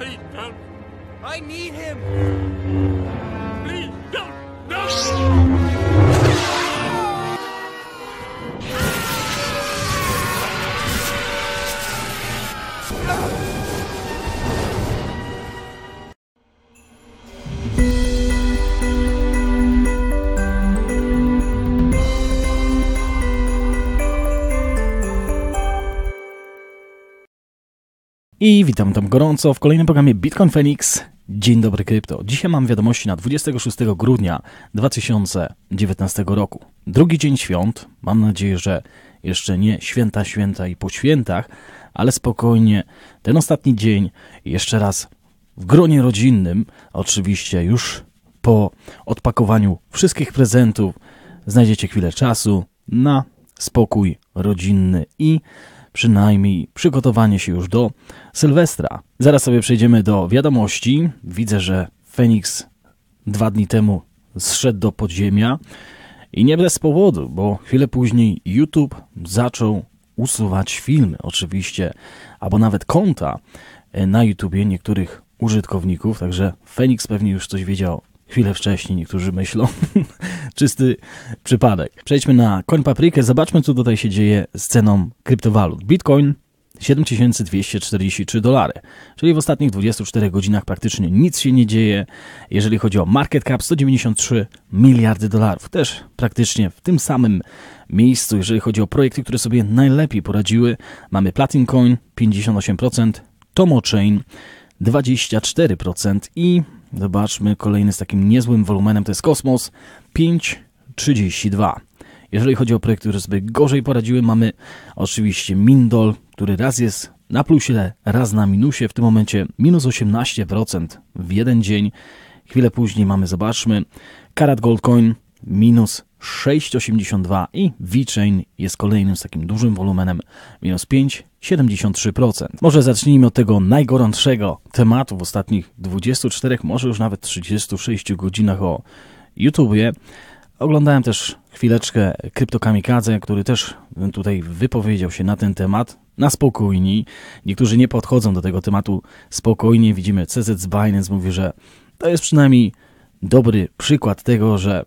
Please don't. I need him. Please don't. No. I witam tam gorąco w kolejnym programie Bitcoin Phoenix. Dzień dobry krypto. Dzisiaj mam wiadomości na 26 grudnia 2019 roku. Drugi dzień świąt. Mam nadzieję, że jeszcze nie święta, święta i po świętach, ale spokojnie ten ostatni dzień jeszcze raz w gronie rodzinnym, oczywiście już po odpakowaniu wszystkich prezentów, znajdziecie chwilę czasu na spokój rodzinny i przynajmniej przygotowanie się już do Sylwestra. Zaraz sobie przejdziemy do wiadomości. Widzę, że Fenix dwa dni temu zszedł do podziemia i nie bez powodu, bo chwilę później YouTube zaczął usuwać filmy, oczywiście, albo nawet konta na YouTubie niektórych użytkowników, także Fenix pewnie już coś wiedział Chwilę wcześniej niektórzy myślą. Czysty przypadek. Przejdźmy na Coin paprykę. Zobaczmy, co tutaj się dzieje z ceną kryptowalut. Bitcoin 7243 dolary, czyli w ostatnich 24 godzinach praktycznie nic się nie dzieje. Jeżeli chodzi o market cap, 193 miliardy dolarów, też praktycznie w tym samym miejscu. Jeżeli chodzi o projekty, które sobie najlepiej poradziły, mamy Platin Coin 58%, Tomo Chain 24% i Zobaczmy kolejny z takim niezłym wolumenem, to jest Kosmos 532. Jeżeli chodzi o projekty, które sobie gorzej poradziły, mamy oczywiście Mindol, który raz jest na plusie, raz na minusie. W tym momencie minus 18% w jeden dzień. Chwilę później mamy, zobaczmy, Karat Goldcoin minus 6,82 i VeChain jest kolejnym z takim dużym wolumenem minus 5,73%. Może zacznijmy od tego najgorętszego tematu w ostatnich 24, może już nawet 36 godzinach o YouTubie. Oglądałem też chwileczkę Kryptokamikadze, który też tutaj wypowiedział się na ten temat na spokojni. Niektórzy nie podchodzą do tego tematu spokojnie. Widzimy CZ z Binance mówi, że to jest przynajmniej dobry przykład tego, że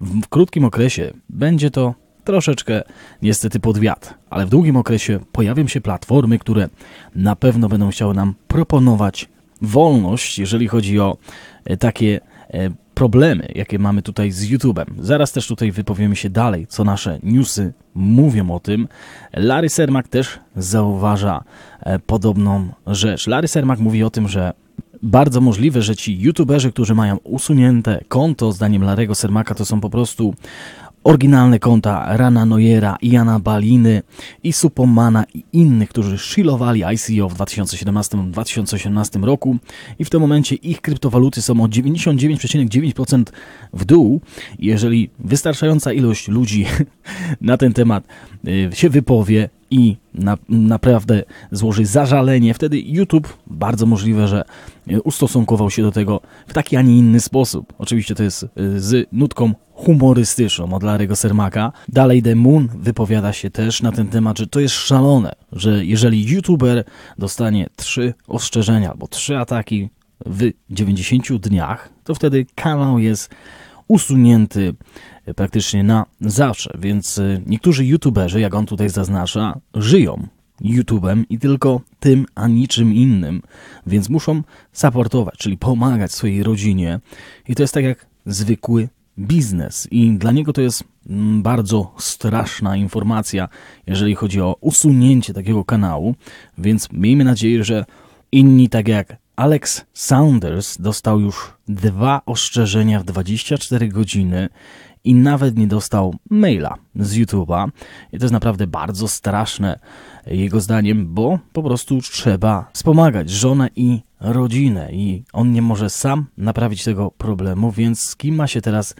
w krótkim okresie będzie to troszeczkę niestety podwiat, ale w długim okresie pojawią się platformy, które na pewno będą chciały nam proponować wolność, jeżeli chodzi o e, takie e, problemy, jakie mamy tutaj z YouTube'em. Zaraz też tutaj wypowiemy się dalej, co nasze newsy mówią o tym. Larry Sermak też zauważa e, podobną rzecz. Larry Sermak mówi o tym, że bardzo możliwe, że ci youtuberzy, którzy mają usunięte konto, zdaniem Larego Sermaka, to są po prostu oryginalne konta Rana Nojera, Jana Baliny, Isupomana i innych, którzy shillowali ICO w 2017-2018 roku i w tym momencie ich kryptowaluty są o 99,9% w dół. Jeżeli wystarczająca ilość ludzi na ten temat y, się wypowie, i na, naprawdę złoży zażalenie, wtedy YouTube bardzo możliwe, że e, ustosunkował się do tego w taki, a nie inny sposób. Oczywiście to jest e, z nutką humorystyczną od no, Larego Sermaka. Dalej The Moon wypowiada się też na ten temat, że to jest szalone, że jeżeli YouTuber dostanie trzy ostrzeżenia albo trzy ataki w 90 dniach, to wtedy kanał jest usunięty praktycznie na zawsze. Więc y, niektórzy youtuberzy, jak on tutaj zaznacza, żyją YouTube'em i tylko tym, a niczym innym. Więc muszą supportować, czyli pomagać swojej rodzinie. I to jest tak jak zwykły biznes. I dla niego to jest mm, bardzo straszna informacja, jeżeli chodzi o usunięcie takiego kanału. Więc miejmy nadzieję, że inni, tak jak Alex Saunders, dostał już dwa ostrzeżenia w 24 godziny i nawet nie dostał maila z YouTube'a. I to jest naprawdę bardzo straszne jego zdaniem, bo po prostu trzeba wspomagać żonę i rodzinę i on nie może sam naprawić tego problemu, więc z kim ma się teraz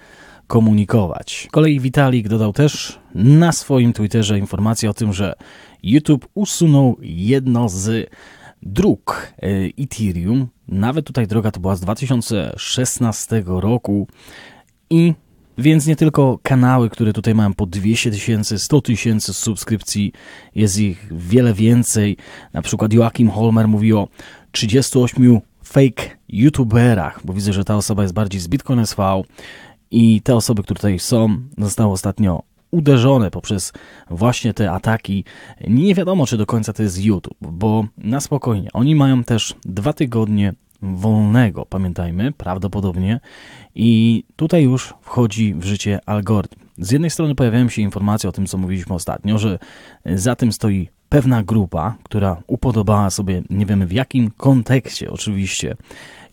komunikować. kolei Witalik dodał też na swoim Twitterze informację o tym, że YouTube usunął jedno z dróg e, Ethereum. Nawet tutaj droga to była z 2016 roku i więc nie tylko kanały, które tutaj mają po 200 tysięcy, 100 tysięcy subskrypcji, jest ich wiele więcej. Na przykład Joachim Holmer mówi o 38 fake youtuberach, bo widzę, że ta osoba jest bardziej z Bitcoin SV i te osoby, które tutaj są, zostały ostatnio uderzone poprzez właśnie te ataki. Nie wiadomo, czy do końca to jest YouTube, bo na spokojnie, oni mają też dwa tygodnie wolnego, pamiętajmy, prawdopodobnie. I tutaj już wchodzi w życie algorytm. Z jednej strony pojawiają się informacje o tym, co mówiliśmy ostatnio, że e, za tym stoi pewna grupa, która upodobała sobie, nie wiemy w jakim kontekście oczywiście,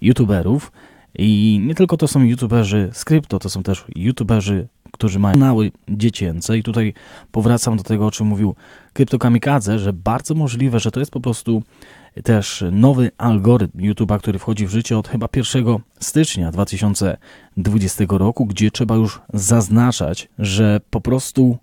youtuberów. I nie tylko to są youtuberzy z krypto, to są też youtuberzy, którzy mają kanały dziecięce. I tutaj powracam do tego, o czym mówił Krypto Kamikadze, że bardzo możliwe, że to jest po prostu też nowy algorytm YouTube'a, który wchodzi w życie od chyba 1 stycznia 2020 roku, gdzie trzeba już zaznaczać, że po prostu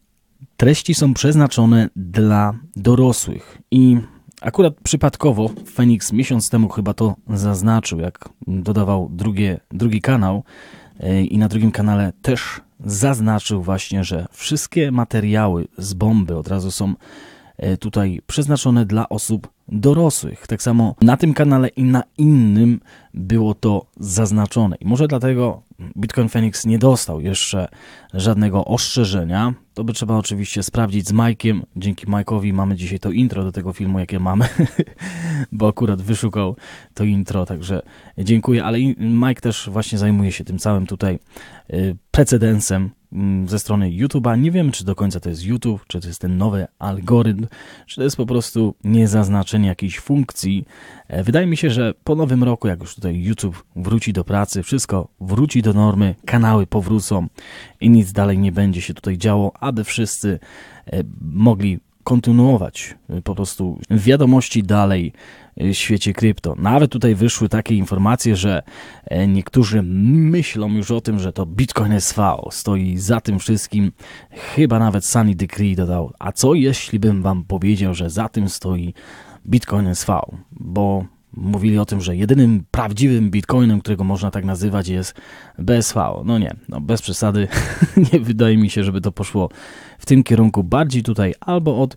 treści są przeznaczone dla dorosłych i Akurat przypadkowo Fenix miesiąc temu chyba to zaznaczył, jak dodawał drugie, drugi kanał e, i na drugim kanale też zaznaczył właśnie, że wszystkie materiały z bomby od razu są e, tutaj przeznaczone dla osób dorosłych. Tak samo na tym kanale i na innym było to zaznaczone. I może dlatego Bitcoin Phoenix nie dostał jeszcze żadnego ostrzeżenia. To by trzeba oczywiście sprawdzić z Majkiem. Dzięki Mikeowi mamy dzisiaj to intro do tego filmu, jakie mamy, bo akurat wyszukał to intro, także dziękuję. Ale Mike też właśnie zajmuje się tym całym tutaj y, precedensem mm, ze strony YouTube'a. Nie wiem, czy do końca to jest YouTube, czy to jest ten nowy algorytm, czy to jest po prostu niezaznaczenie jakiejś funkcji. E, wydaje mi się, że po nowym roku, jak już tutaj YouTube wróci do pracy, wszystko wróci do normy, kanały powrócą i nic dalej nie będzie się tutaj działo, aby wszyscy e, mogli kontynuować y, po prostu wiadomości dalej y, w świecie krypto. Nawet no, tutaj wyszły takie informacje, że e, niektórzy myślą już o tym, że to Bitcoin SV stoi za tym wszystkim. Chyba nawet Sunny Decree dodał, a co jeśli bym wam powiedział, że za tym stoi Bitcoin SV? Bo mówili o tym, że jedynym prawdziwym bitcoinem, którego można tak nazywać jest BSV. No nie, no bez przesady, nie wydaje mi się, żeby to poszło w tym kierunku bardziej tutaj albo od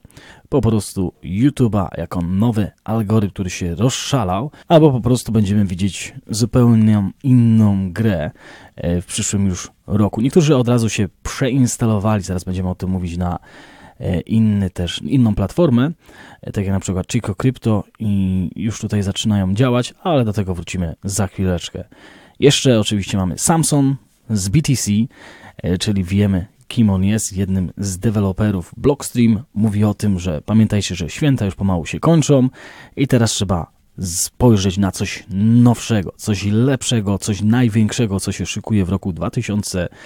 po prostu YouTube'a jako nowy algorytm, który się rozszalał, albo po prostu będziemy widzieć zupełnie inną grę e, w przyszłym już roku. Niektórzy od razu się przeinstalowali, zaraz będziemy o tym mówić na E, inny też, inną platformę, e, tak jak na przykład Chico Crypto i już tutaj zaczynają działać, ale do tego wrócimy za chwileczkę. Jeszcze oczywiście mamy Samson z BTC, e, czyli wiemy kim on jest, jednym z deweloperów Blockstream. Mówi o tym, że pamiętajcie, że święta już pomału się kończą i teraz trzeba spojrzeć na coś nowszego, coś lepszego, coś największego, co się szykuje w roku 2020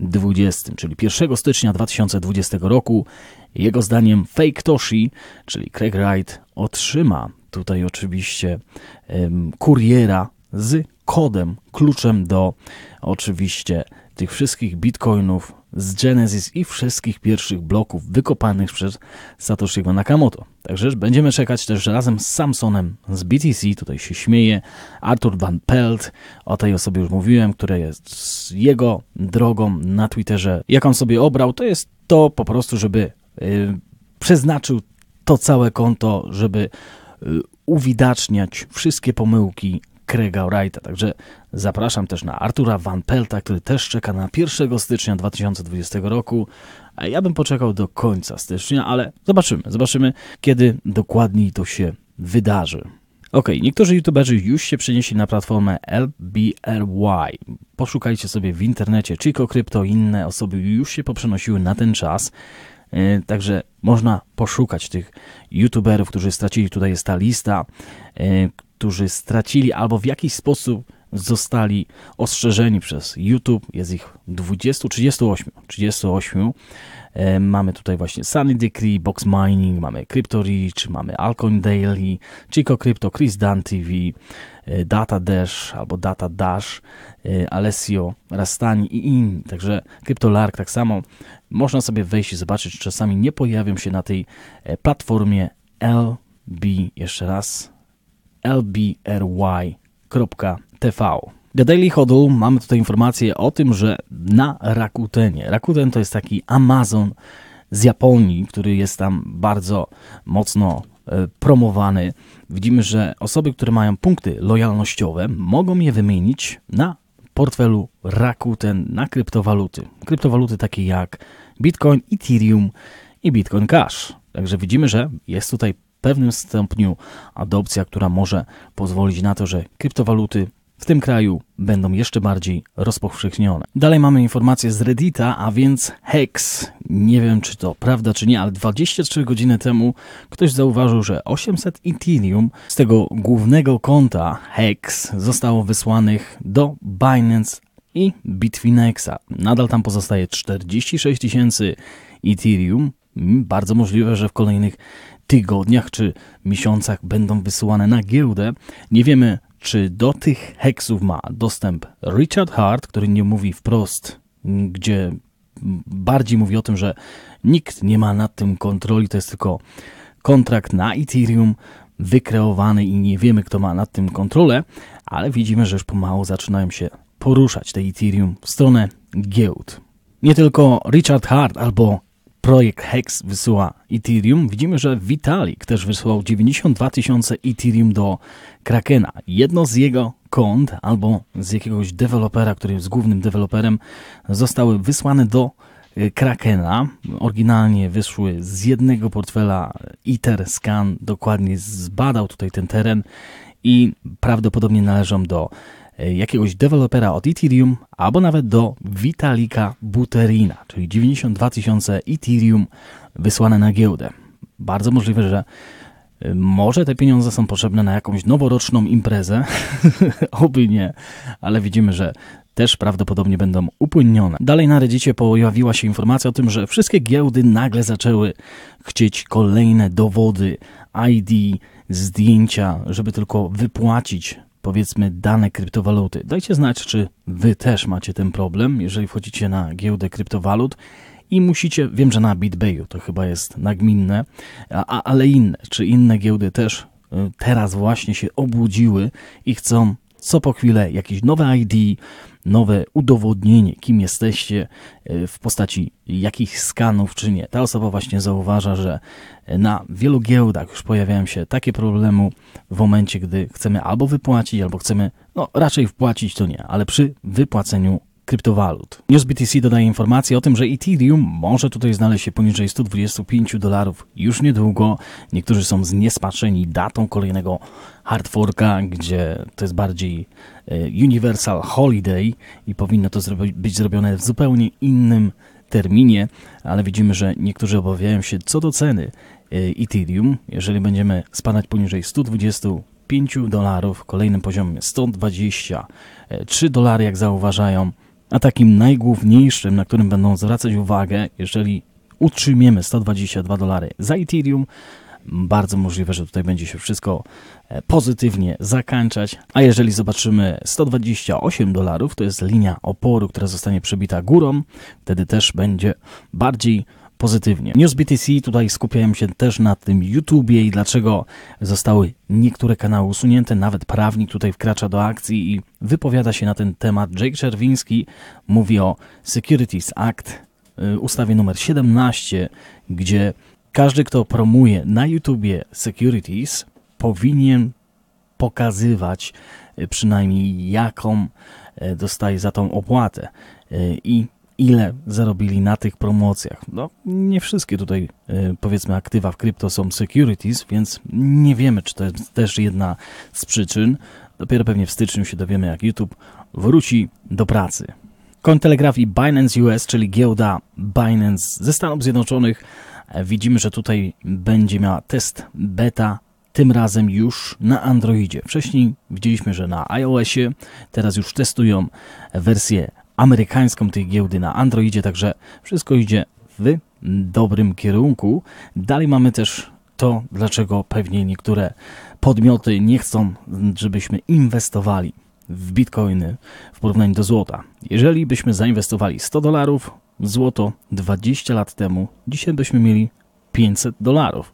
2020, czyli 1 stycznia 2020 roku. Jego zdaniem Fake Toshi, czyli Craig Wright, otrzyma tutaj oczywiście um, kuriera z kodem, kluczem do oczywiście tych wszystkich bitcoinów z Genesis i wszystkich pierwszych bloków wykopanych przez Satoshi'ego Nakamoto. Także będziemy czekać też razem z Samsonem z BTC, tutaj się śmieje, Arthur Van Pelt, o tej osobie już mówiłem, która jest jego drogą na Twitterze. Jak on sobie obrał, to jest to po prostu, żeby yy, przeznaczył to całe konto, żeby yy, uwidaczniać wszystkie pomyłki, Craiga Wrighta. Także zapraszam też na Artura Van Pelta, który też czeka na 1 stycznia 2020 roku. Ja bym poczekał do końca stycznia, ale zobaczymy, zobaczymy kiedy dokładniej to się wydarzy. Ok, niektórzy youtuberzy już się przenieśli na platformę LBRY. Poszukajcie sobie w internecie Chico Crypto, inne osoby już się poprzenosiły na ten czas. E, także można poszukać tych youtuberów, którzy stracili. Tutaj jest ta lista, e, którzy stracili albo w jakiś sposób zostali ostrzeżeni przez YouTube. Jest ich 20, 38. 38. E, mamy tutaj właśnie Sunny Decree, Box Mining, mamy Crypto Reach, mamy Alcoin Daily, Chico Crypto, Chris Dan TV, e, Data Dash albo Data Dash, e, Alessio, Rastani i inni. Także CryptoLark tak samo. Można sobie wejść i zobaczyć, czasami nie pojawią się na tej e, platformie LB. Jeszcze raz lbry.tv. The Daily Hodl mamy tutaj informację o tym, że na Rakutenie, Rakuten to jest taki Amazon z Japonii, który jest tam bardzo mocno e, promowany. Widzimy, że osoby, które mają punkty lojalnościowe, mogą je wymienić na portfelu Rakuten na kryptowaluty. Kryptowaluty takie jak Bitcoin, Ethereum i Bitcoin Cash. Także widzimy, że jest tutaj pewnym stopniu adopcja, która może pozwolić na to, że kryptowaluty w tym kraju będą jeszcze bardziej rozpowszechnione. Dalej mamy informację z Reddita, a więc Hex. Nie wiem, czy to prawda, czy nie, ale 23 godziny temu ktoś zauważył, że 800 Ethereum z tego głównego konta Hex zostało wysłanych do Binance i Bitfinexa. Nadal tam pozostaje 46 tysięcy Ethereum. Hmm, bardzo możliwe, że w kolejnych tygodniach czy miesiącach będą wysyłane na giełdę. Nie wiemy, czy do tych heksów ma dostęp Richard Hart, który nie mówi wprost, gdzie bardziej mówi o tym, że nikt nie ma nad tym kontroli, to jest tylko kontrakt na Ethereum wykreowany i nie wiemy, kto ma nad tym kontrolę, ale widzimy, że już pomału zaczynają się poruszać te Ethereum w stronę giełd. Nie tylko Richard Hart albo projekt HEX wysyła Ethereum. Widzimy, że Vitalik też wysłał 92 tysiące Ethereum do Krakena. Jedno z jego kont albo z jakiegoś dewelopera, który jest głównym deweloperem, zostały wysłane do y, Krakena. Oryginalnie wyszły z jednego portfela Etherscan, dokładnie zbadał tutaj ten teren i prawdopodobnie należą do E, jakiegoś dewelopera od Ethereum, albo nawet do Vitalika Buterina, czyli 92 tysiące Ethereum wysłane na giełdę. Bardzo możliwe, że e, może te pieniądze są potrzebne na jakąś noworoczną imprezę, oby nie, ale widzimy, że też prawdopodobnie będą upłynnione. Dalej na Reddicie pojawiła się informacja o tym, że wszystkie giełdy nagle zaczęły chcieć kolejne dowody, ID, zdjęcia, żeby tylko wypłacić powiedzmy dane kryptowaluty. Dajcie znać, czy Wy też macie ten problem, jeżeli wchodzicie na giełdę kryptowalut i musicie, wiem, że na BitBayu to chyba jest nagminne, a, ale inne, czy inne giełdy też y, teraz właśnie się obudziły i chcą co po chwilę jakieś nowe ID, nowe udowodnienie, kim jesteście e, w postaci jakich skanów czy nie. Ta osoba właśnie zauważa, że e, na wielu giełdach już pojawiają się takie problemy w momencie, gdy chcemy albo wypłacić, albo chcemy, no raczej wpłacić to nie, ale przy wypłaceniu kryptowalut. NewsBTC dodaje informację o tym, że Ethereum może tutaj znaleźć się poniżej 125 dolarów już niedługo. Niektórzy są zniesmaczeni datą kolejnego hardforka, gdzie to jest bardziej e, Universal Holiday i powinno to być zrobione w zupełnie innym terminie, ale widzimy, że niektórzy obawiają się co do ceny e, Ethereum. Jeżeli będziemy spadać poniżej 125 dolarów, kolejnym poziomem 123 dolary, jak zauważają, a takim najgłówniejszym, na którym będą zwracać uwagę, jeżeli utrzymiemy 122 dolary za Ethereum, bardzo możliwe, że tutaj będzie się wszystko e, pozytywnie zakończać. A jeżeli zobaczymy 128 dolarów, to jest linia oporu, która zostanie przebita górą, wtedy też będzie bardziej pozytywnie. News BTC, tutaj skupiałem się też na tym YouTubie i dlaczego zostały niektóre kanały usunięte, nawet prawnik tutaj wkracza do akcji i wypowiada się na ten temat. Jake Czerwiński mówi o Securities Act, y, ustawie numer 17, gdzie każdy, kto promuje na YouTubie Securities, powinien pokazywać y, przynajmniej jaką y, dostaje za tą opłatę i ile zarobili na tych promocjach. No, nie wszystkie tutaj, e, powiedzmy, aktywa w krypto są securities, więc nie wiemy, czy to jest też jedna z przyczyn. Dopiero pewnie w styczniu się dowiemy, jak YouTube wróci do pracy. Cointelegraph i Binance US, czyli giełda Binance ze Stanów Zjednoczonych, e, widzimy, że tutaj będzie miała test beta tym razem już na Androidzie. Wcześniej widzieliśmy, że na iOSie, teraz już testują wersję amerykańską tej giełdy na Androidzie, także wszystko idzie w dobrym kierunku. Dalej mamy też to, dlaczego pewnie niektóre podmioty nie chcą, żebyśmy inwestowali w bitcoiny w porównaniu do złota. Jeżeli byśmy zainwestowali 100 dolarów w złoto 20 lat temu, dzisiaj byśmy mieli 500 dolarów.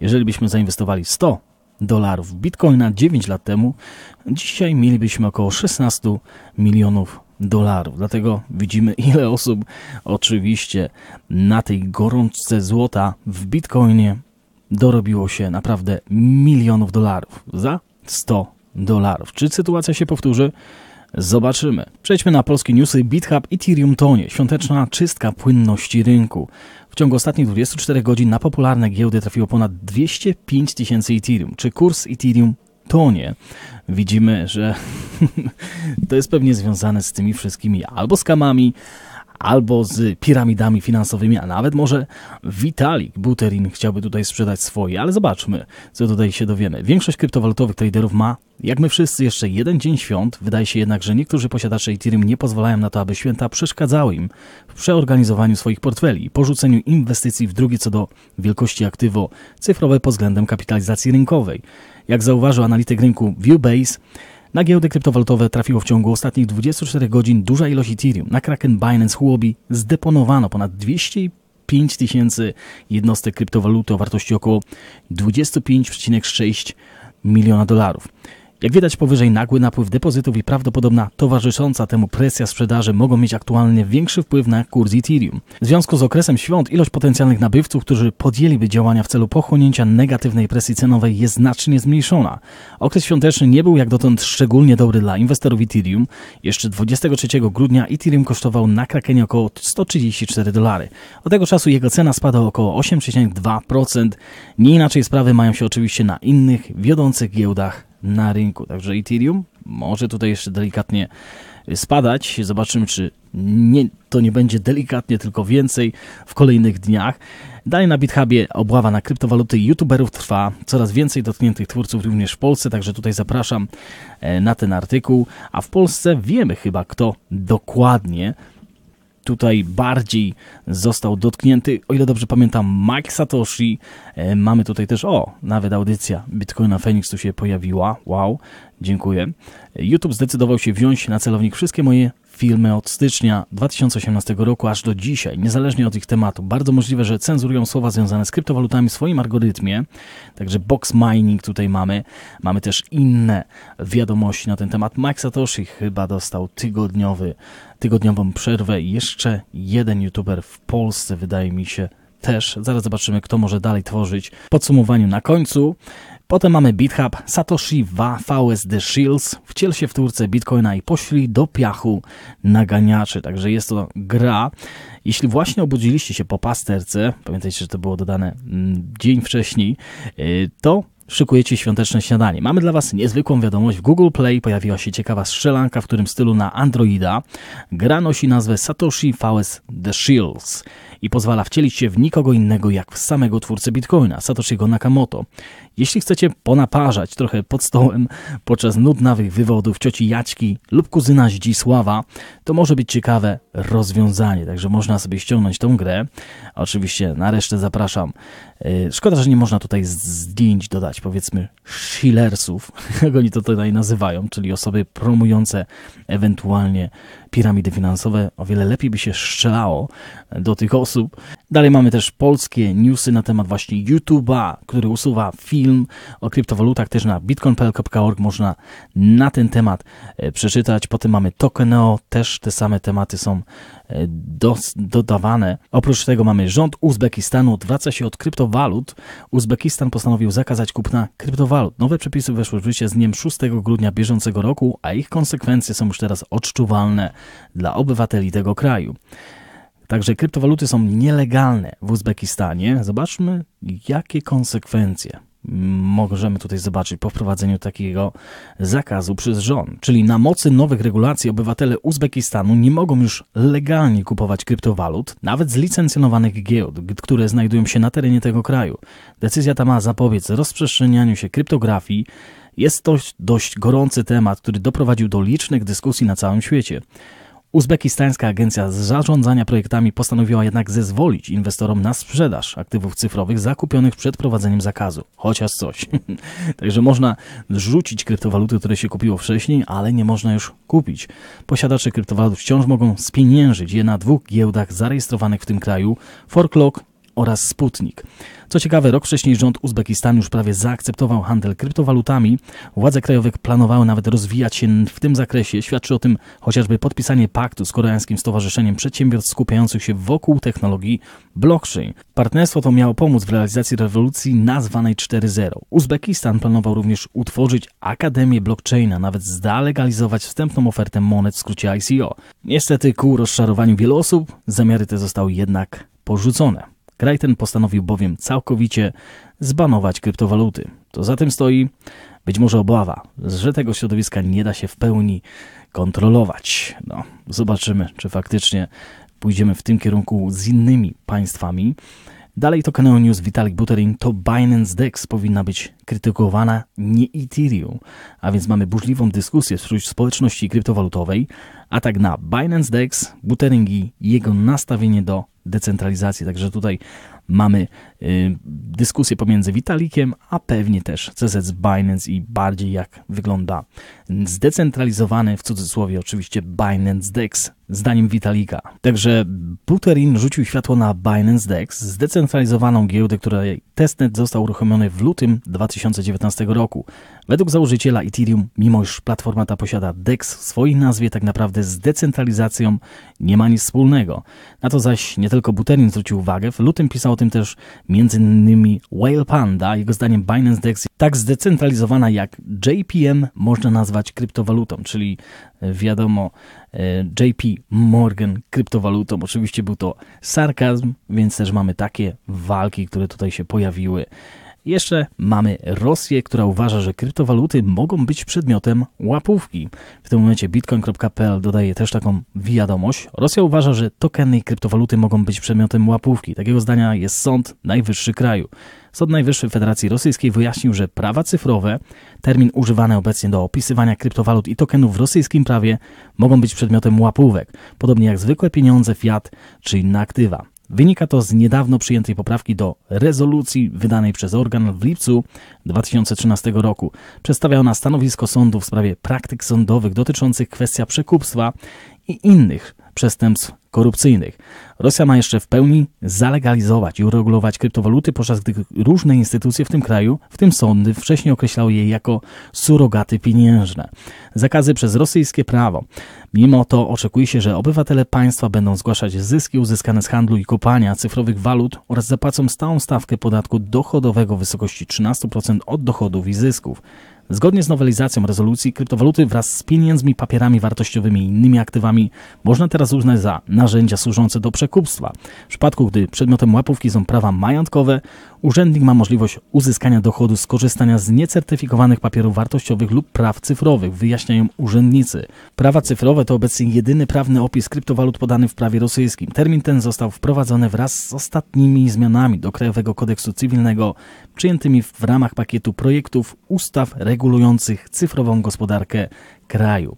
Jeżeli byśmy zainwestowali 100 dolarów w bitcoina 9 lat temu, dzisiaj mielibyśmy około 16 milionów dolarów. Dlatego widzimy, ile osób oczywiście na tej gorączce złota w bitcoinie dorobiło się naprawdę milionów dolarów za 100 dolarów. Czy sytuacja się powtórzy? Zobaczymy. Przejdźmy na polskie newsy. BitHub Ethereum tonie. Świąteczna czystka płynności rynku. W ciągu ostatnich 24 godzin na popularne giełdy trafiło ponad 205 tysięcy Ethereum. Czy kurs Ethereum tonie widzimy, że to jest pewnie związane z tymi wszystkimi albo skamami, albo z piramidami finansowymi, a nawet może Vitalik Buterin chciałby tutaj sprzedać swoje, ale zobaczmy, co tutaj się dowiemy. Większość kryptowalutowych traderów ma, jak my wszyscy, jeszcze jeden dzień świąt. Wydaje się jednak, że niektórzy posiadacze Ethereum nie pozwalają na to, aby święta przeszkadzały im w przeorganizowaniu swoich portfeli i porzuceniu inwestycji w drugie co do wielkości aktywo cyfrowe pod względem kapitalizacji rynkowej. Jak zauważył analityk rynku Viewbase, na giełdy kryptowalutowe trafiło w ciągu ostatnich 24 godzin duża ilość Ethereum. Na Kraken, Binance, Huobi zdeponowano ponad 205 tysięcy jednostek kryptowaluty o wartości około 25,6 miliona dolarów. Jak widać powyżej, nagły napływ depozytów i prawdopodobna towarzysząca temu presja sprzedaży mogą mieć aktualnie większy wpływ na kurs Ethereum. W związku z okresem świąt ilość potencjalnych nabywców, którzy podjęliby działania w celu pochłonięcia negatywnej presji cenowej jest znacznie zmniejszona. Okres świąteczny nie był jak dotąd szczególnie dobry dla inwestorów Ethereum. Jeszcze 23 grudnia Ethereum kosztował na Krakenie około 134 dolary. Od tego czasu jego cena spada około 8,2%. Nie inaczej sprawy mają się oczywiście na innych wiodących giełdach na rynku. Także Ethereum może tutaj jeszcze delikatnie spadać. Zobaczymy, czy nie, to nie będzie delikatnie, tylko więcej w kolejnych dniach. Dalej na BitHubie obława na kryptowaluty youtuberów trwa. Coraz więcej dotkniętych twórców również w Polsce, także tutaj zapraszam e, na ten artykuł. A w Polsce wiemy chyba, kto dokładnie tutaj bardziej został dotknięty. O ile dobrze pamiętam, Mike Satoshi. E, mamy tutaj też, o, nawet audycja Bitcoina Phoenix tu się pojawiła. Wow, dziękuję. E, YouTube zdecydował się wziąć na celownik wszystkie moje filmy od stycznia 2018 roku aż do dzisiaj, niezależnie od ich tematu. Bardzo możliwe, że cenzurują słowa związane z kryptowalutami w swoim algorytmie, także box mining tutaj mamy. Mamy też inne wiadomości na ten temat. Mike Satoshi chyba dostał tygodniowy, tygodniową przerwę i jeszcze jeden youtuber w Polsce wydaje mi się też. Zaraz zobaczymy, kto może dalej tworzyć. W podsumowaniu na końcu Potem mamy BitHub, Satoshi Va VSD Shields, wciel się w twórcę Bitcoina i poślij do piachu naganiaczy. Także jest to gra. Jeśli właśnie obudziliście się po pasterce, pamiętajcie, że to było dodane mm, dzień wcześniej, y, to szykujecie świąteczne śniadanie. Mamy dla Was niezwykłą wiadomość. W Google Play pojawiła się ciekawa strzelanka, w którym stylu na Androida. Gra nosi nazwę Satoshi VS The Shields i pozwala wcielić się w nikogo innego jak w samego twórcę Bitcoina, Satoshi'ego Nakamoto. Jeśli chcecie ponaparzać trochę pod stołem podczas nudnawych wywodów cioci Jaćki lub kuzyna Zdzisława, to może być ciekawe rozwiązanie, także można sobie ściągnąć tą grę. Oczywiście na resztę zapraszam. E, szkoda, że nie można tutaj zdjęć dodać, powiedzmy, Schillersów, jak oni to tutaj nazywają, czyli osoby promujące ewentualnie piramidy finansowe. O wiele lepiej by się strzelało do tych osób, Dalej mamy też polskie newsy na temat właśnie YouTube'a, który usuwa film o kryptowalutach. Też na bitcoin.pl.org można na ten temat e, przeczytać. Potem mamy Tokeneo, też te same tematy są e, do, dodawane. Oprócz tego mamy rząd Uzbekistanu odwraca się od kryptowalut. Uzbekistan postanowił zakazać kupna kryptowalut. Nowe przepisy weszły w życie z dniem 6 grudnia bieżącego roku, a ich konsekwencje są już teraz odczuwalne dla obywateli tego kraju. Także kryptowaluty są nielegalne w Uzbekistanie. Zobaczmy, jakie konsekwencje możemy tutaj zobaczyć po wprowadzeniu takiego zakazu przez rząd. Czyli na mocy nowych regulacji obywatele Uzbekistanu nie mogą już legalnie kupować kryptowalut, nawet z licencjonowanych giełd, które znajdują się na terenie tego kraju. Decyzja ta ma zapobiec rozprzestrzenianiu się kryptografii. Jest to dość gorący temat, który doprowadził do licznych dyskusji na całym świecie. Uzbekistańska Agencja Zarządzania Projektami postanowiła jednak zezwolić inwestorom na sprzedaż aktywów cyfrowych zakupionych przed prowadzeniem zakazu. Chociaż coś. Także można rzucić kryptowaluty, które się kupiło wcześniej, ale nie można już kupić. Posiadacze kryptowalut wciąż mogą spieniężyć je na dwóch giełdach zarejestrowanych w tym kraju, Forklock oraz Sputnik. Co ciekawe, rok wcześniej rząd Uzbekistanu już prawie zaakceptował handel kryptowalutami. Władze krajowe planowały nawet rozwijać się w tym zakresie. Świadczy o tym chociażby podpisanie paktu z Koreańskim Stowarzyszeniem Przedsiębiorstw skupiających się wokół technologii blockchain. Partnerstwo to miało pomóc w realizacji rewolucji nazwanej 4.0. Uzbekistan planował również utworzyć Akademię Blockchaina, nawet zdalegalizować wstępną ofertę monet w skrócie ICO. Niestety ku rozczarowaniu wielu osób zamiary te zostały jednak porzucone. Kraj postanowił bowiem całkowicie zbanować kryptowaluty. To za tym stoi być może obawa, że tego środowiska nie da się w pełni kontrolować. No, zobaczymy, czy faktycznie pójdziemy w tym kierunku z innymi państwami. Dalej to Caneo News Vitalik Buterin to Binance DEX powinna być krytykowana nie Ethereum, a więc mamy burzliwą dyskusję wśród społeczności kryptowalutowej, atak na Binance DEX, Buterin i jego nastawienie do decentralizacji. Także tutaj mamy y, dyskusję pomiędzy Vitalikiem, a pewnie też CZ z Binance i bardziej jak wygląda zdecentralizowany, w cudzysłowie oczywiście, Binance DEX, zdaniem Vitalika. Także Buterin rzucił światło na Binance DEX, zdecentralizowaną giełdę, której testnet został uruchomiony w lutym 2019 roku. Według założyciela Ethereum, mimo iż platforma ta posiada DEX w swojej nazwie, tak naprawdę z decentralizacją nie ma nic wspólnego. Na to zaś nie tylko Buterin zwrócił uwagę, w lutym pisał o tym też m.in. Whale Panda. Jego zdaniem Binance DEX tak zdecentralizowana jak JPM można nazwać kryptowalutą, czyli e, wiadomo e, JP Morgan kryptowalutą. Oczywiście był to sarkazm, więc też mamy takie walki, które tutaj się pojawiły. Jeszcze mamy Rosję, która uważa, że kryptowaluty mogą być przedmiotem łapówki. W tym momencie bitcoin.pl dodaje też taką wiadomość. Rosja uważa, że tokeny i kryptowaluty mogą być przedmiotem łapówki. Takiego zdania jest Sąd Najwyższy kraju. Sąd Najwyższy Federacji Rosyjskiej wyjaśnił, że prawa cyfrowe, termin używany obecnie do opisywania kryptowalut i tokenów w rosyjskim prawie, mogą być przedmiotem łapówek, podobnie jak zwykłe pieniądze fiat czy inne aktywa. Wynika to z niedawno przyjętej poprawki do rezolucji wydanej przez organ w lipcu 2013 roku. Przedstawia ona stanowisko sądu w sprawie praktyk sądowych dotyczących kwestia przekupstwa i innych przestępstw korupcyjnych. Rosja ma jeszcze w pełni zalegalizować i uregulować kryptowaluty, podczas gdy różne instytucje w tym kraju, w tym sądy, wcześniej określały je jako surogaty pieniężne. Zakazy przez rosyjskie prawo. Mimo to oczekuje się, że obywatele państwa będą zgłaszać zyski uzyskane z handlu i kopania cyfrowych walut oraz zapłacą stałą stawkę podatku dochodowego w wysokości 13% od dochodów i zysków. Zgodnie z nowelizacją rezolucji, kryptowaluty wraz z pieniędzmi, papierami wartościowymi i innymi aktywami można teraz uznać za narzędzia służące do przekupstwa. W przypadku, gdy przedmiotem łapówki są prawa majątkowe, Urzędnik ma możliwość uzyskania dochodu z korzystania z niecertyfikowanych papierów wartościowych lub praw cyfrowych, wyjaśniają urzędnicy. Prawa cyfrowe to obecnie jedyny prawny opis kryptowalut podany w prawie rosyjskim. Termin ten został wprowadzony wraz z ostatnimi zmianami do Krajowego Kodeksu Cywilnego, przyjętymi w ramach pakietu projektów ustaw regulujących cyfrową gospodarkę kraju.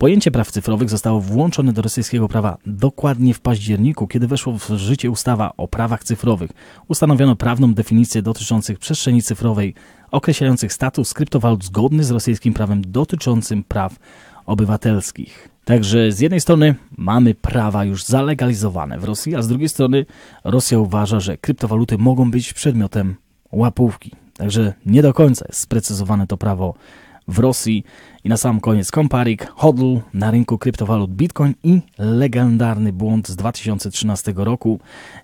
Pojęcie praw cyfrowych zostało włączone do rosyjskiego prawa dokładnie w październiku, kiedy weszła w życie ustawa o prawach cyfrowych. Ustanowiono prawną definicję dotyczących przestrzeni cyfrowej, określających status kryptowalut zgodny z rosyjskim prawem dotyczącym praw obywatelskich. Także z jednej strony mamy prawa już zalegalizowane w Rosji, a z drugiej strony Rosja uważa, że kryptowaluty mogą być przedmiotem łapówki. Także nie do końca jest sprecyzowane to prawo w Rosji. I na sam koniec komparik, hodl na rynku kryptowalut Bitcoin i legendarny błąd z 2013 roku.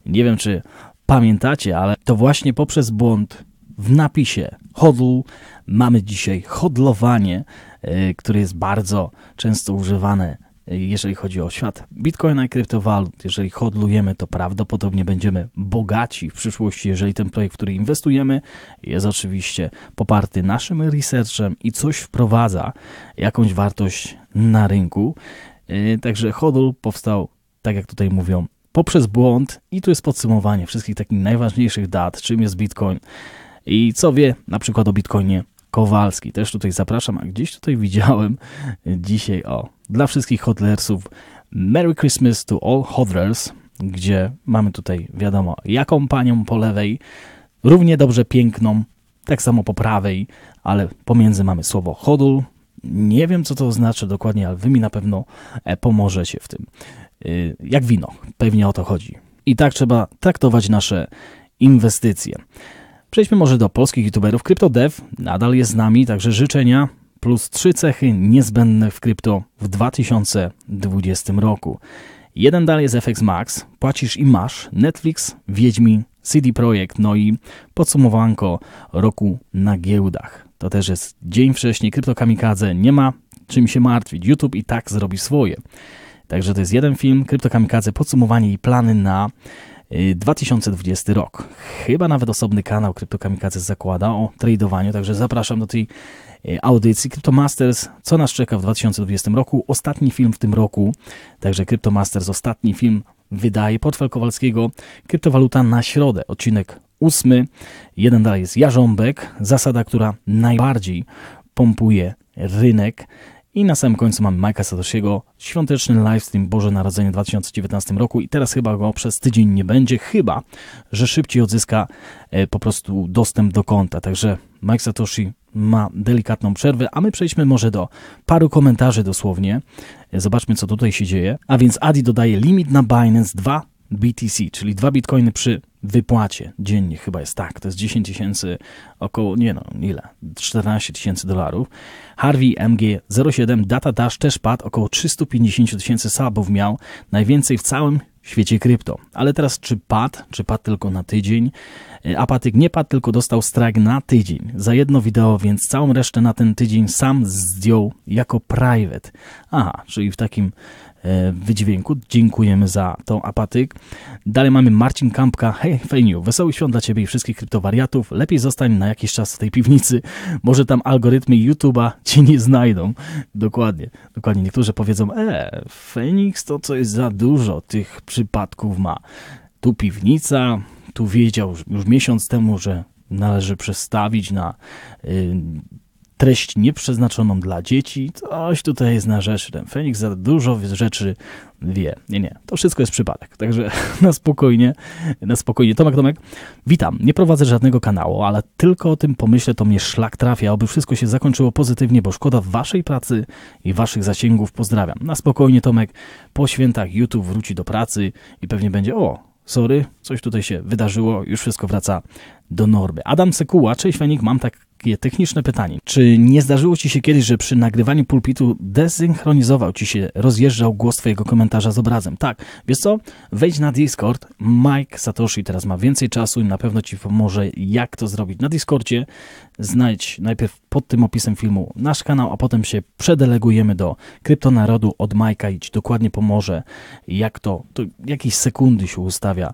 Nie wiem, czy pamiętacie, ale to właśnie poprzez błąd w napisie hodl mamy dzisiaj hodlowanie, y, które jest bardzo często używane jeżeli chodzi o świat bitcoina i kryptowalut. Jeżeli hodlujemy, to prawdopodobnie będziemy bogaci w przyszłości, jeżeli ten projekt, w który inwestujemy, jest oczywiście poparty naszym researchem i coś wprowadza, jakąś wartość na rynku. Y, także hodl powstał, tak jak tutaj mówią, poprzez błąd i tu jest podsumowanie wszystkich takich najważniejszych dat, czym jest bitcoin i co wie na przykład o bitcoinie Kowalski. Też tutaj zapraszam, a gdzieś tutaj widziałem dzisiaj, o, dla wszystkich hodlersów Merry Christmas to all hodlers, gdzie mamy tutaj, wiadomo, jaką panią po lewej, równie dobrze piękną, tak samo po prawej, ale pomiędzy mamy słowo hodl. Nie wiem, co to znaczy dokładnie, ale wy mi na pewno e, pomożecie w tym. Y, jak wino, pewnie o to chodzi. I tak trzeba traktować nasze inwestycje. Przejdźmy może do polskich youtuberów. CryptoDev nadal jest z nami, także życzenia plus trzy cechy niezbędne w krypto w 2020 roku. Jeden dalej jest FX Max, płacisz i masz Netflix, Wiedźmi, CD Projekt, no i podsumowanko roku na giełdach. To też jest dzień wcześniej, Kryptokamikadze nie ma czym się martwić, YouTube i tak zrobi swoje. Także to jest jeden film, Kryptokamikadze, podsumowanie i plany na 2020 y, rok. Chyba nawet osobny kanał Kryptokamikadze zakłada o tradowaniu, także zapraszam do tej y, audycji Cryptomasters, co nas czeka w 2020 roku, ostatni film w tym roku, także Cryptomasters, ostatni film wydaje Portfel Kowalskiego, Kryptowaluta na środę, odcinek ósmy, jeden dalej jest Jarząbek, zasada, która najbardziej pompuje rynek, i na samym końcu mamy Majka Satoshiego, świąteczny livestream Boże Narodzenie w 2019 roku i teraz chyba go przez tydzień nie będzie, chyba, że szybciej odzyska e, po prostu dostęp do konta. Także Mike Satoshi ma delikatną przerwę, a my przejdźmy może do paru komentarzy dosłownie. E, zobaczmy, co tutaj się dzieje. A więc Adi dodaje limit na Binance 2 BTC, czyli 2 bitcoiny przy wypłacie dziennie, chyba jest tak, to jest 10 tysięcy, około, nie no, ile, 14 tysięcy dolarów. Harvey MG07 Data Dash też padł, około 350 tysięcy sabów miał, najwięcej w całym świecie krypto. Ale teraz czy padł, czy padł tylko na tydzień? E, apatyk nie padł, tylko dostał strajk na tydzień za jedno wideo, więc całą resztę na ten tydzień sam zdjął jako private. Aha, czyli w takim E, wydźwięku. Dziękujemy za tą apatyk. Dalej mamy Marcin Kampka. Hej, Fejniu, wesoły świąt dla Ciebie i wszystkich kryptowariatów. Lepiej zostań na jakiś czas w tej piwnicy. Może tam algorytmy YouTube'a Cię nie znajdą. Dokładnie. Dokładnie. Niektórzy powiedzą, e, Fenix to coś za dużo tych przypadków ma. Tu piwnica, tu wiedział już miesiąc temu, że należy przestawić na y, treść nieprzeznaczoną dla dzieci. Coś tutaj jest na rzeczy. Ten Feniks za dużo rzeczy wie. Nie, nie. To wszystko jest przypadek. Także na spokojnie, na spokojnie. Tomek, Tomek, witam. Nie prowadzę żadnego kanału, ale tylko o tym pomyślę, to mnie szlak trafia, aby wszystko się zakończyło pozytywnie, bo szkoda waszej pracy i waszych zasięgów. Pozdrawiam. Na spokojnie, Tomek. Po świętach YouTube wróci do pracy i pewnie będzie, o, sorry, coś tutaj się wydarzyło, już wszystko wraca do normy. Adam Sekuła, cześć Fenik, mam tak takie techniczne pytanie. Czy nie zdarzyło Ci się kiedyś, że przy nagrywaniu pulpitu desynchronizował Ci się, rozjeżdżał głos Twojego komentarza z obrazem? Tak, wiesz co? Wejdź na Discord. Mike Satoshi teraz ma więcej czasu i na pewno Ci pomoże, jak to zrobić. Na Discordzie znajdź najpierw pod tym opisem filmu nasz kanał, a potem się przedelegujemy do Kryptonarodu od Majka Idź. Dokładnie pomoże, jak to, to jakieś sekundy się ustawia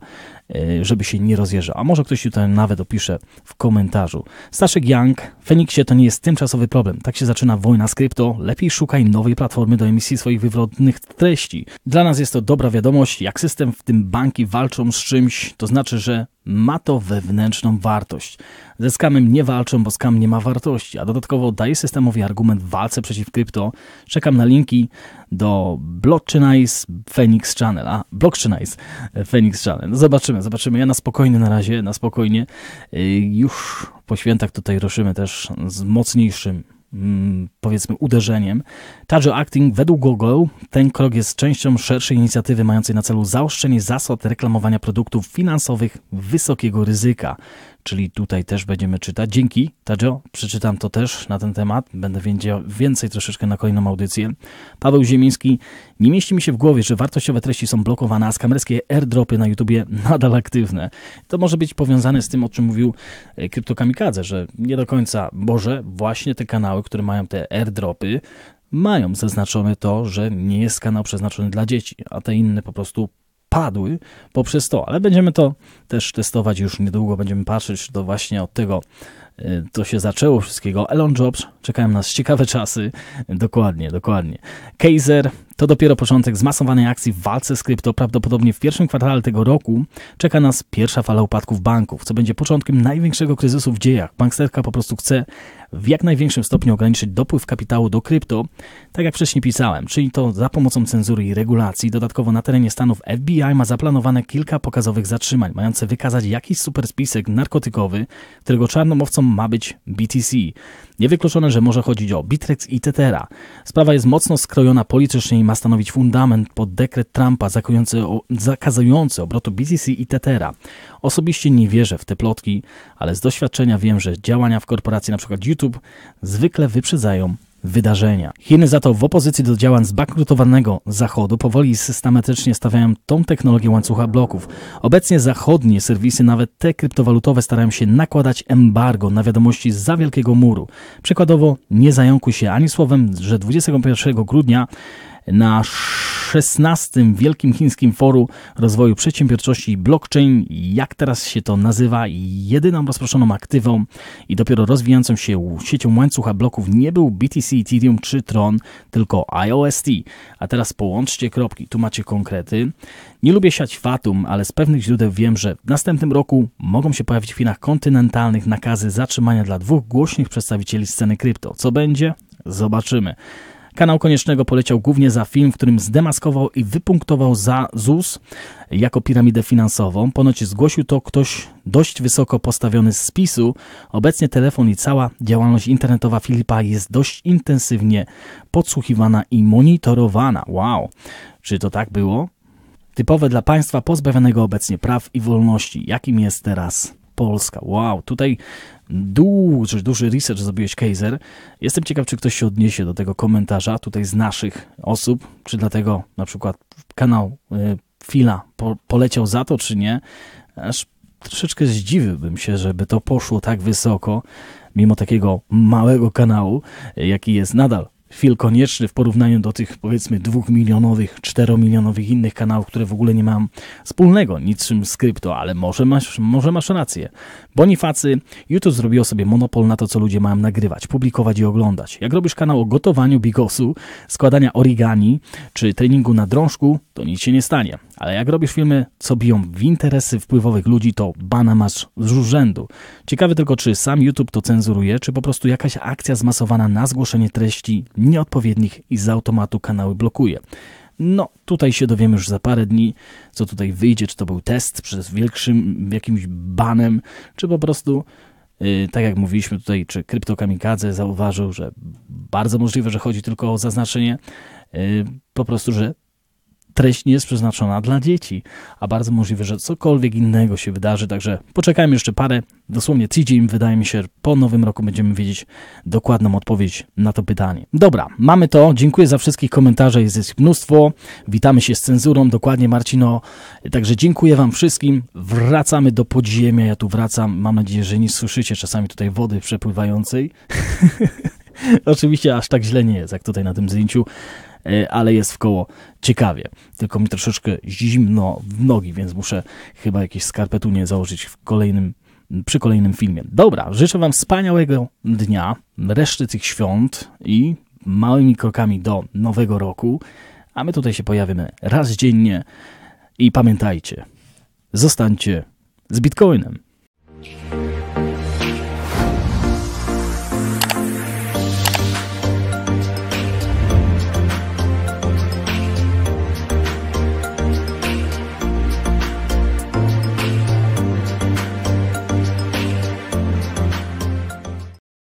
Y, żeby się nie rozjeżdżał. A może ktoś tutaj nawet opisze w komentarzu. Staszek Young, Feniksie to nie jest tymczasowy problem. Tak się zaczyna wojna z krypto. Lepiej szukaj nowej platformy do emisji swoich wywrotnych treści. Dla nas jest to dobra wiadomość, jak system, w tym banki walczą z czymś, to znaczy, że ma to wewnętrzną wartość. Ze skamem nie walczą, bo skam nie ma wartości, a dodatkowo daje systemowi argument w walce przeciw krypto. Czekam na linki do Blockchainize Phoenix Channel, a Blockchainize e, Phoenix Channel. No zobaczymy, zobaczymy. Ja na spokojnie na razie, na spokojnie. Y, już po świętach tutaj ruszymy też z mocniejszym Mm, powiedzmy uderzeniem. Tajo Acting według Google ten krok jest częścią szerszej inicjatywy mającej na celu zaostrzenie zasad reklamowania produktów finansowych wysokiego ryzyka czyli tutaj też będziemy czytać. Dzięki, Tadzio, przeczytam to też na ten temat, będę wiedział więcej troszeczkę na kolejną audycję. Paweł Ziemiński, nie mieści mi się w głowie, że wartościowe treści są blokowane, a skamerskie airdropy na YouTubie nadal aktywne. To może być powiązane z tym, o czym mówił e, Kryptokamikadze, że nie do końca, Boże, właśnie te kanały, które mają te airdropy, mają zaznaczone to, że nie jest kanał przeznaczony dla dzieci, a te inne po prostu padły poprzez to, ale będziemy to też testować już niedługo, będziemy patrzeć do właśnie od tego, y, to się zaczęło wszystkiego. Elon Jobs, czekają nas ciekawe czasy. Dokładnie, dokładnie. Kaiser to dopiero początek zmasowanej akcji w walce z krypto. Prawdopodobnie w pierwszym kwartale tego roku czeka nas pierwsza fala upadków banków, co będzie początkiem największego kryzysu w dziejach. Banksterka po prostu chce w jak największym stopniu ograniczyć dopływ kapitału do krypto, tak jak wcześniej pisałem, czyli to za pomocą cenzury i regulacji. Dodatkowo na terenie Stanów FBI ma zaplanowane kilka pokazowych zatrzymań, mające wykazać jakiś spisek narkotykowy, którego czarnomowcą ma być BTC. Niewykluczone, że może chodzić o Bitrex i Tetera. Sprawa jest mocno skrojona politycznie i ma stanowić fundament pod dekret Trumpa zakazujący obrotu BTC i Tetera. Osobiście nie wierzę w te plotki, ale z doświadczenia wiem, że działania w korporacji np. YouTube zwykle wyprzedzają wydarzenia. Chiny za to w opozycji do działań zbankrutowanego Zachodu powoli i systematycznie stawiają tą technologię łańcucha bloków. Obecnie zachodnie serwisy, nawet te kryptowalutowe, starają się nakładać embargo na wiadomości za Wielkiego Muru. Przykładowo nie zająkuj się ani słowem, że 21 grudnia na 16. Wielkim Chińskim Forum Rozwoju Przedsiębiorczości i Blockchain, jak teraz się to nazywa, jedyną rozproszoną aktywą i dopiero rozwijającą się siecią łańcucha bloków nie był BTC, Ethereum czy Tron, tylko IOST. A teraz połączcie kropki, tu macie konkrety. Nie lubię siać fatum, ale z pewnych źródeł wiem, że w następnym roku mogą się pojawić w Chinach kontynentalnych nakazy zatrzymania dla dwóch głośnych przedstawicieli sceny krypto. Co będzie? Zobaczymy. Kanał Koniecznego poleciał głównie za film, w którym zdemaskował i wypunktował za ZUS jako piramidę finansową. Ponoć zgłosił to ktoś dość wysoko postawiony z spisu. Obecnie telefon i cała działalność internetowa Filipa jest dość intensywnie podsłuchiwana i monitorowana. Wow! Czy to tak było? Typowe dla państwa pozbawionego obecnie praw i wolności, jakim jest teraz Polska. Wow, tutaj duży, duży research zrobiłeś, Kaiser. Jestem ciekaw, czy ktoś się odniesie do tego komentarza tutaj z naszych osób, czy dlatego na przykład kanał y, Fila po, poleciał za to, czy nie. Aż troszeczkę zdziwiłbym się, żeby to poszło tak wysoko, mimo takiego małego kanału, y, jaki jest nadal fil konieczny w porównaniu do tych powiedzmy dwóch milionowych, czteromilionowych innych kanałów, które w ogóle nie mam wspólnego niczym z krypto, ale może masz, może masz rację. Bonifacy, YouTube zrobiło sobie monopol na to, co ludzie mają nagrywać, publikować i oglądać. Jak robisz kanał o gotowaniu bigosu, składania origami czy treningu na drążku, to nic się nie stanie. Ale jak robisz filmy, co biją w interesy wpływowych ludzi, to bana masz z urzędu. Ciekawe tylko, czy sam YouTube to cenzuruje, czy po prostu jakaś akcja zmasowana na zgłoszenie treści nieodpowiednich i z automatu kanały blokuje. No, tutaj się dowiemy już za parę dni, co tutaj wyjdzie, czy to był test przez większym, jakimś banem, czy po prostu y, tak jak mówiliśmy tutaj, czy kryptokamikadze zauważył, że bardzo możliwe, że chodzi tylko o zaznaczenie y, po prostu, że treść nie jest przeznaczona dla dzieci, a bardzo możliwe, że cokolwiek innego się wydarzy, także poczekajmy jeszcze parę, dosłownie tydzień, wydaje mi się, po nowym roku będziemy wiedzieć dokładną odpowiedź na to pytanie. Dobra, mamy to, dziękuję za wszystkich komentarze, jest ich mnóstwo, witamy się z cenzurą, dokładnie Marcino, także dziękuję Wam wszystkim, wracamy do podziemia, ja tu wracam, mam nadzieję, że nie słyszycie czasami tutaj wody przepływającej. Oczywiście aż tak źle nie jest, jak tutaj na tym zdjęciu. E, ale jest w koło ciekawie. Tylko mi troszeczkę zimno w nogi, więc muszę chyba jakieś skarpetunie założyć w kolejnym przy kolejnym filmie. Dobra, życzę Wam wspaniałego dnia, reszty tych świąt i małymi krokami do nowego roku, a my tutaj się pojawimy raz dziennie i pamiętajcie, zostańcie z Bitcoinem.